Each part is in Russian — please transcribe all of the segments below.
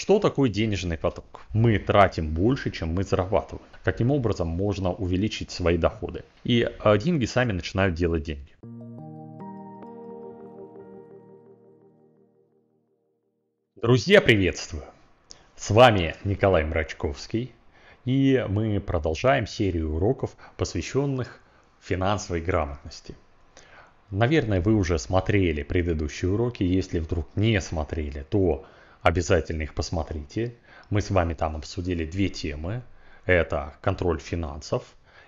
Что такое денежный поток? Мы тратим больше, чем мы зарабатываем. Каким образом можно увеличить свои доходы? И а, деньги сами начинают делать деньги. Друзья, приветствую! С вами Николай Мрачковский. И мы продолжаем серию уроков, посвященных финансовой грамотности. Наверное, вы уже смотрели предыдущие уроки. Если вдруг не смотрели, то Обязательно их посмотрите. Мы с вами там обсудили две темы. Это контроль финансов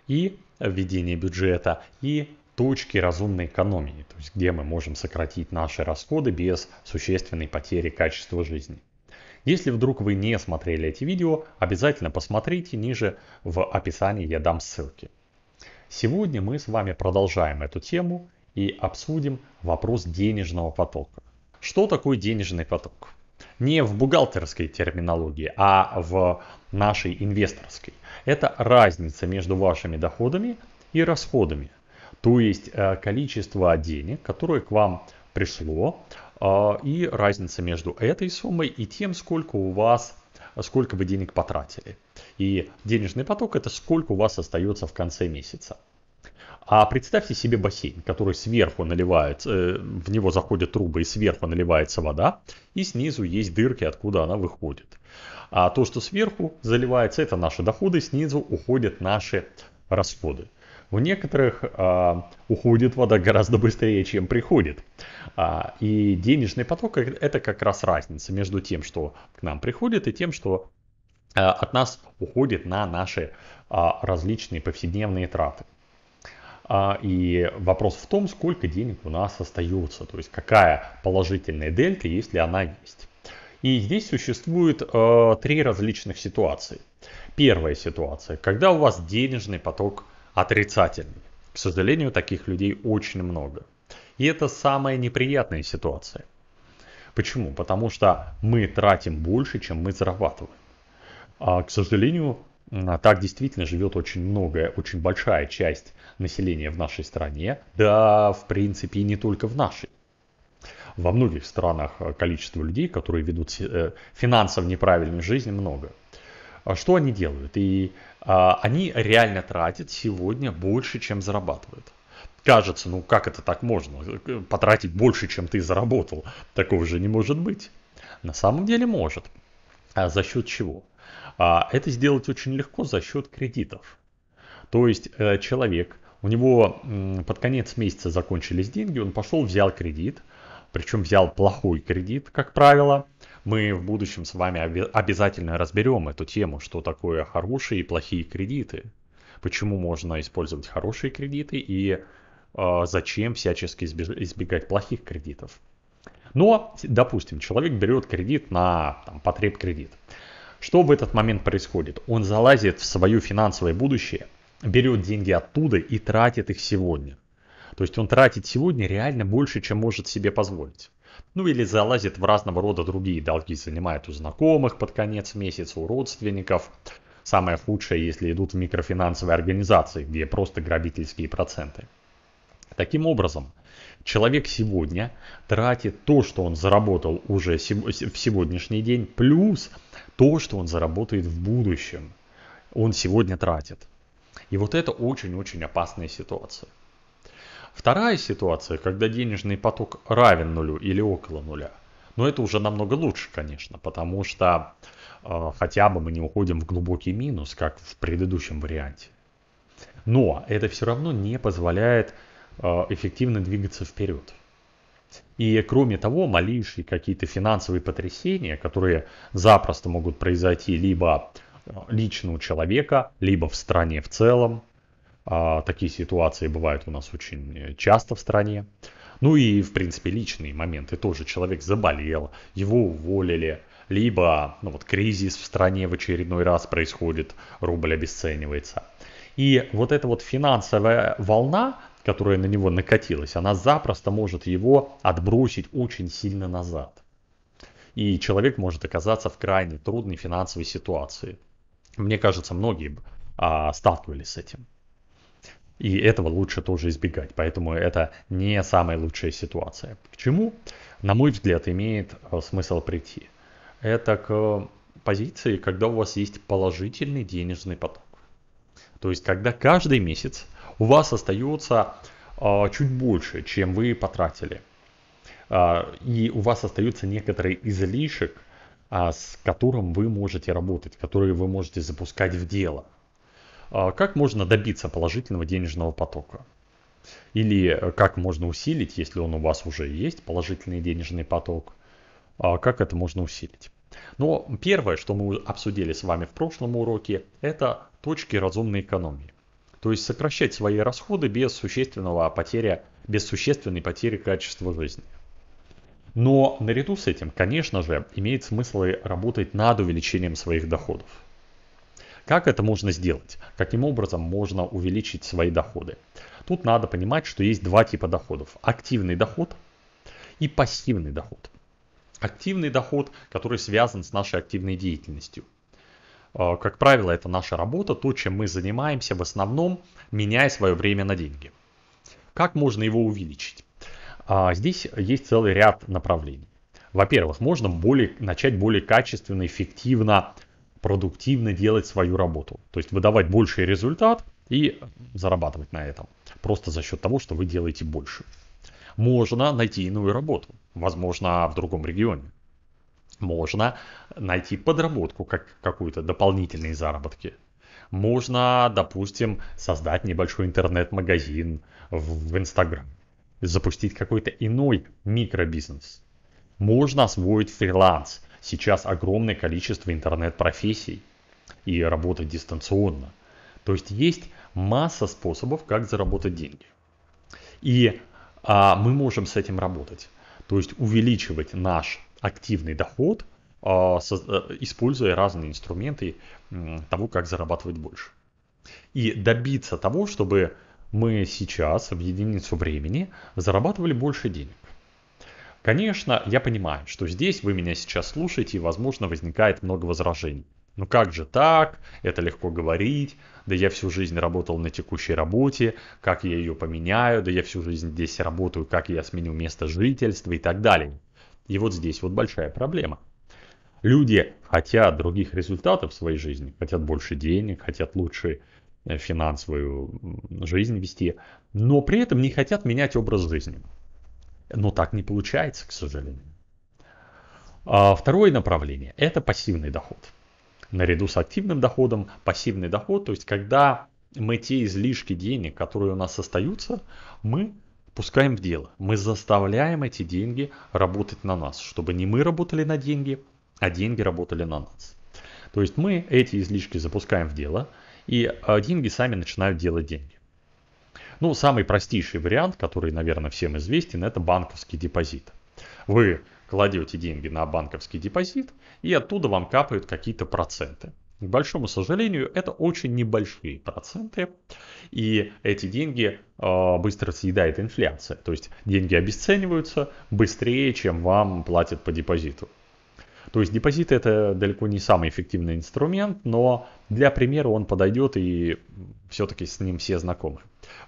и введение бюджета и точки разумной экономии, то есть где мы можем сократить наши расходы без существенной потери качества жизни. Если вдруг вы не смотрели эти видео, обязательно посмотрите, ниже в описании я дам ссылки. Сегодня мы с вами продолжаем эту тему и обсудим вопрос денежного потока. Что такое денежный поток? Не в бухгалтерской терминологии, а в нашей инвесторской. Это разница между вашими доходами и расходами. То есть э, количество денег, которое к вам пришло, э, и разница между этой суммой и тем, сколько у вас, сколько вы денег потратили. И денежный поток это сколько у вас остается в конце месяца. А представьте себе бассейн, который сверху наливается, э, в него заходят трубы и сверху наливается вода, и снизу есть дырки, откуда она выходит. А то, что сверху заливается, это наши доходы, снизу уходят наши расходы. В некоторых а, уходит вода гораздо быстрее, чем приходит. А, и денежный поток э, это как раз разница между тем, что к нам приходит, и тем, что а, от нас уходит на наши а, различные повседневные траты. А, и вопрос в том, сколько денег у нас остается, то есть какая положительная дельта, если она есть. И здесь существует э, три различных ситуации. Первая ситуация, когда у вас денежный поток отрицательный. К сожалению, таких людей очень много. И это самая неприятная ситуация. Почему? Потому что мы тратим больше, чем мы зарабатываем. А, к сожалению, так действительно живет очень многое, очень большая часть населения в нашей стране, да, в принципе, и не только в нашей. Во многих странах э, количество людей, которые ведут э, финансово неправильную жизнь, много. А что они делают? И а, они реально тратят сегодня больше, чем зарабатывают. Кажется, ну как это так можно? Э, потратить больше, чем ты заработал. Такого же не может быть. На самом деле может. А за счет чего? А, это сделать очень легко за счет кредитов. То есть э, человек у него под конец месяца закончились деньги, он пошел, взял кредит, причем взял плохой кредит, как правило. Мы в будущем с вами обязательно разберем эту тему, что такое хорошие и плохие кредиты, почему можно использовать хорошие кредиты и э, зачем всячески избегать плохих кредитов. Но, допустим, человек берет кредит на там, потреб кредит. Что в этот момент происходит? Он залазит в свое финансовое будущее – берет деньги оттуда и тратит их сегодня. То есть он тратит сегодня реально больше, чем может себе позволить. Ну или залазит в разного рода другие долги, занимает у знакомых под конец месяца, у родственников. Самое худшее, если идут в микрофинансовые организации, где просто грабительские проценты. Таким образом, человек сегодня тратит то, что он заработал уже в сегодняшний день, плюс то, что он заработает в будущем. Он сегодня тратит. И вот это очень-очень опасная ситуация. Вторая ситуация, когда денежный поток равен нулю или около нуля. Но это уже намного лучше, конечно, потому что э, хотя бы мы не уходим в глубокий минус, как в предыдущем варианте. Но это все равно не позволяет э, эффективно двигаться вперед. И кроме того, малейшие какие-то финансовые потрясения, которые запросто могут произойти либо лично у человека, либо в стране в целом. А, такие ситуации бывают у нас очень э, часто в стране. Ну и, в принципе, личные моменты тоже. Человек заболел, его уволили, либо ну, вот, кризис в стране в очередной раз происходит, рубль обесценивается. И вот эта вот финансовая волна, которая на него накатилась, она запросто может его отбросить очень сильно назад. И человек может оказаться в крайне трудной финансовой ситуации. Мне кажется, многие а, сталкивались с этим. И этого лучше тоже избегать. Поэтому это не самая лучшая ситуация. К чему, на мой взгляд, имеет э, смысл прийти? Это к позиции, когда у вас есть положительный денежный поток. То есть, когда каждый месяц у вас остается э, чуть больше, чем вы потратили. Э, и у вас остается некоторый излишек – а, с которым вы можете работать, который вы можете запускать в дело. А, как можно добиться положительного денежного потока? Или э, как можно усилить, если он у вас уже есть, положительный денежный поток? А, как это можно усилить? Но первое, что мы обсудили с вами в прошлом уроке, это точки разумной экономии. То есть сокращать свои расходы без существенного потеря, без существенной потери качества жизни. Но наряду с этим, конечно же, имеет смысл и работать над увеличением своих доходов. Как это можно сделать? Каким образом можно увеличить свои доходы? Тут надо понимать, что есть два типа доходов. Активный доход и пассивный доход. Активный доход, который связан с нашей активной деятельностью. А, как правило, это наша работа, то, чем мы занимаемся в основном, меняя свое время на деньги. Как можно его увеличить? А здесь есть целый ряд направлений. Во-первых, можно более, начать более качественно, эффективно, продуктивно делать свою работу. То есть выдавать больший результат и зарабатывать на этом. Просто за счет того, что вы делаете больше. Можно найти иную работу, возможно, в другом регионе. Можно найти подработку, как какую-то дополнительные заработки. Можно, допустим, создать небольшой интернет-магазин в, в Инстаграме запустить какой-то иной микробизнес. Можно освоить фриланс. Сейчас огромное количество интернет-профессий и работать дистанционно. То есть есть масса способов, как заработать деньги. И а, мы можем с этим работать. То есть увеличивать наш активный доход, а, со, а, используя разные инструменты м, того, как зарабатывать больше. И добиться того, чтобы мы сейчас в единицу времени зарабатывали больше денег. Конечно, я понимаю, что здесь вы меня сейчас слушаете и, возможно, возникает много возражений. Ну как же так? Это легко говорить. Да я всю жизнь работал на текущей работе. Как я ее поменяю? Да я всю жизнь здесь работаю. Как я сменю место жительства и так далее. И вот здесь вот большая проблема. Люди хотят других результатов в своей жизни. Хотят больше денег, хотят лучшие Э, финансовую жизнь вести, но при этом не хотят менять образ жизни. Но так не получается, к сожалению. А второе направление – это пассивный доход. Наряду с активным доходом пассивный доход, то есть когда мы те излишки денег, которые у нас остаются, мы пускаем в дело. Мы заставляем эти деньги работать на нас, чтобы не мы работали на деньги, а деньги работали на нас. То есть мы эти излишки запускаем в дело, и а, деньги сами начинают делать деньги. Ну, самый простейший вариант, который, наверное, всем известен, это банковский депозит. Вы кладете деньги на банковский депозит, и оттуда вам капают какие-то проценты. К большому сожалению, это очень небольшие проценты, и эти деньги э, быстро съедает инфляция. То есть деньги обесцениваются быстрее, чем вам платят по депозиту. То есть депозит это далеко не самый эффективный инструмент, но для примера он подойдет и все-таки с ним все знакомы.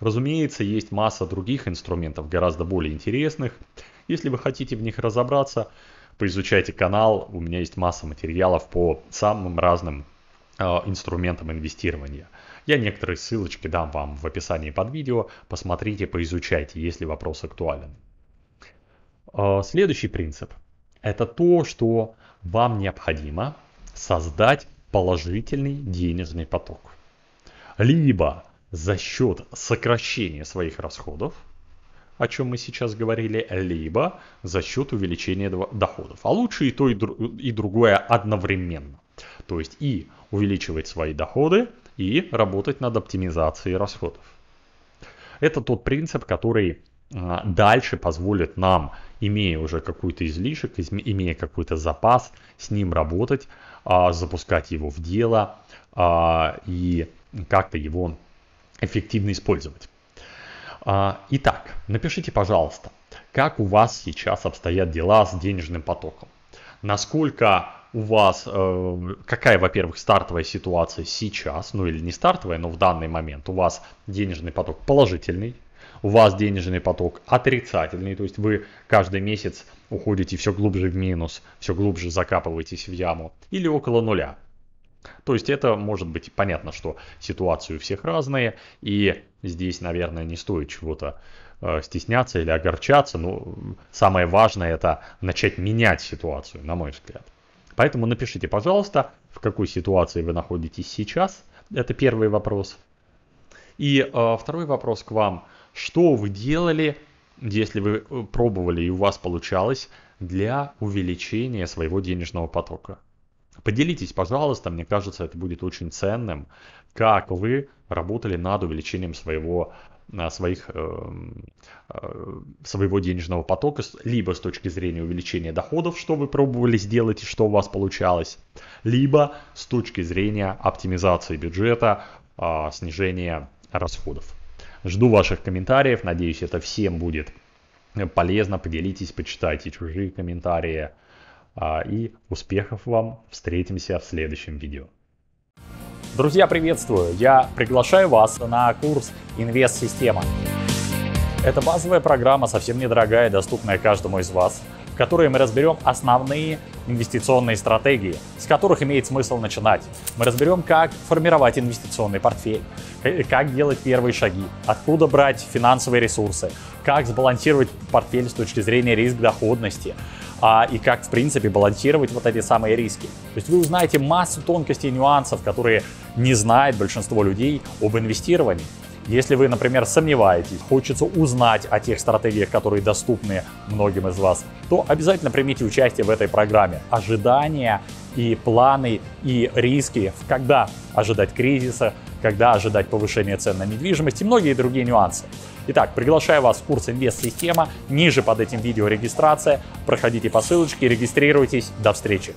Разумеется, есть масса других инструментов, гораздо более интересных. Если вы хотите в них разобраться, поизучайте канал, у меня есть масса материалов по самым разным э, инструментам инвестирования. Я некоторые ссылочки дам вам в описании под видео, посмотрите, поизучайте, если вопрос актуален. Э, следующий принцип – это то, что вам необходимо создать положительный денежный поток. Либо за счет сокращения своих расходов, о чем мы сейчас говорили, либо за счет увеличения доходов. А лучше и то, и, другое одновременно. То есть и увеличивать свои доходы, и работать над оптимизацией расходов. Это тот принцип, который а, дальше позволит нам имея уже какой-то излишек, имея какой-то запас, с ним работать, а, запускать его в дело а, и как-то его эффективно использовать. А, итак, напишите, пожалуйста, как у вас сейчас обстоят дела с денежным потоком? Насколько у вас, э, какая, во-первых, стартовая ситуация сейчас, ну или не стартовая, но в данный момент у вас денежный поток положительный, у вас денежный поток отрицательный, ну то есть вы каждый месяц уходите все глубже в минус, все глубже закапываетесь в яму, или около нуля. То есть это может быть понятно, что ситуации у всех разные, и здесь, наверное, не стоит чего-то э, стесняться или огорчаться, но ну, самое важное это начать менять ситуацию, на мой взгляд. Поэтому напишите, пожалуйста, в какой ситуации вы находитесь сейчас. Это первый вопрос. И э, второй вопрос к вам. Что вы делали, если вы э, пробовали и у вас получалось, для увеличения своего денежного потока? Поделитесь, пожалуйста, мне кажется, это будет очень ценным, как вы работали над увеличением своего э, своих, эм, э, своего денежного потока, либо с точки зрения увеличения доходов, что вы пробовали сделать и что у вас получалось, либо с точки зрения оптимизации бюджета, а, снижения расходов. Жду ваших комментариев, надеюсь это всем будет э, полезно, поделитесь, почитайте чужие комментарии. А, и успехов вам, встретимся в следующем видео. Друзья, приветствую! Я приглашаю вас на курс «Инвест-система». Это базовая программа, совсем недорогая, доступная каждому из вас – в которой мы разберем основные инвестиционные стратегии, с которых имеет смысл начинать. Мы разберем, как формировать инвестиционный портфель, э, как делать первые шаги, откуда брать финансовые ресурсы, как сбалансировать портфель с точки зрения риск-доходности, а, и как, в принципе, балансировать вот эти самые риски. То есть вы узнаете массу тонкостей и нюансов, которые не знает большинство людей об инвестировании. Если вы, например, сомневаетесь, хочется узнать о тех стратегиях, которые доступны многим из вас, то обязательно примите участие в этой программе. Ожидания и планы, и риски, когда ожидать кризиса, когда ожидать повышения цен на недвижимость и многие другие нюансы. Итак, приглашаю вас в курс «Инвест-система». Ниже под этим видео регистрация. Проходите по ссылочке, регистрируйтесь. До встречи!